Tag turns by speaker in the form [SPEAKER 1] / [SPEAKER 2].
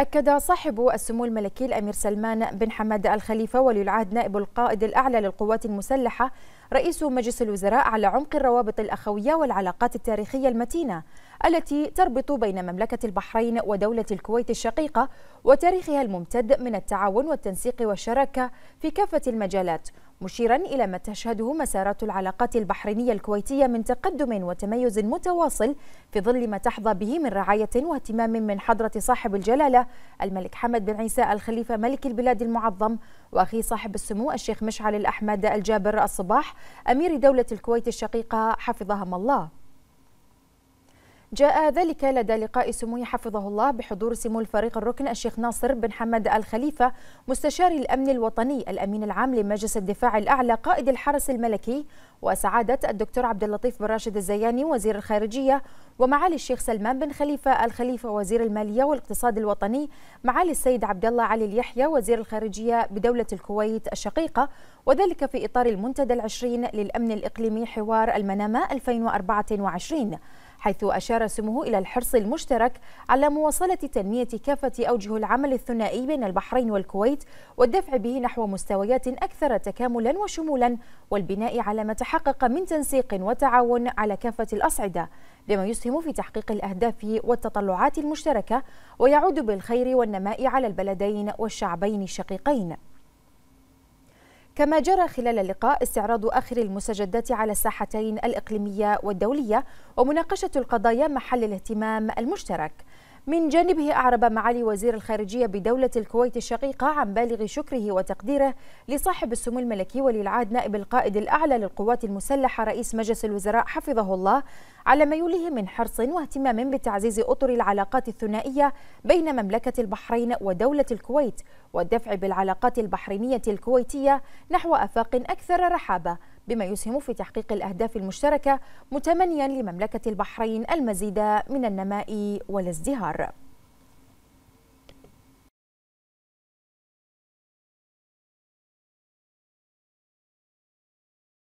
[SPEAKER 1] أكد صاحب السمو الملكي الأمير سلمان بن حمد الخليفة ولي العهد نائب القائد الأعلى للقوات المسلحة رئيس مجلس الوزراء على عمق الروابط الأخوية والعلاقات التاريخية المتينة التي تربط بين مملكة البحرين ودولة الكويت الشقيقة وتاريخها الممتد من التعاون والتنسيق والشراكة في كافة المجالات مشيرا إلى ما تشهده مسارات العلاقات البحرينية الكويتية من تقدم وتميز متواصل في ظل ما تحظى به من رعاية واهتمام من حضرة صاحب الجلالة الملك حمد بن عيسى الخليفة ملك البلاد المعظم واخيه صاحب السمو الشيخ مشعل الاحمد الجابر الصباح امير دوله الكويت الشقيقه حفظهم الله جاء ذلك لدى لقاء سموه حفظه الله بحضور سمو الفريق الركن الشيخ ناصر بن حمد الخليفة مستشار الأمن الوطني الأمين العام لمجلس الدفاع الأعلى قائد الحرس الملكي وسعادة الدكتور عبد اللطيف بن راشد الزياني وزير الخارجية ومعالي الشيخ سلمان بن خليفة الخليفة وزير المالية والاقتصاد الوطني معالي السيد عبد الله علي اليحيى وزير الخارجية بدولة الكويت الشقيقة وذلك في إطار المنتدى العشرين للأمن الإقليمي حوار المنامة 2024 حيث أشار سموه إلى الحرص المشترك على مواصلة تنمية كافة أوجه العمل الثنائي بين البحرين والكويت والدفع به نحو مستويات أكثر تكاملا وشمولا والبناء على ما تحقق من تنسيق وتعاون على كافة الأصعدة بما يسهم في تحقيق الأهداف والتطلعات المشتركة ويعود بالخير والنماء على البلدين والشعبين الشقيقين كما جرى خلال اللقاء استعراض آخر المستجدات على الساحتين الإقليمية والدولية ومناقشة القضايا محل الاهتمام المشترك من جانبه أعرب معالي وزير الخارجية بدولة الكويت الشقيقة عن بالغ شكره وتقديره لصاحب السمو الملكي ولي العهد نائب القائد الأعلى للقوات المسلحة رئيس مجلس الوزراء حفظه الله على ما يوليه من حرص واهتمام بتعزيز أطر العلاقات الثنائية بين مملكة البحرين ودولة الكويت والدفع بالعلاقات البحرينية الكويتية نحو أفاق أكثر رحابة بما يسهم في تحقيق الأهداف المشتركة متمنيا لمملكة البحرين المزيد من النماء والازدهار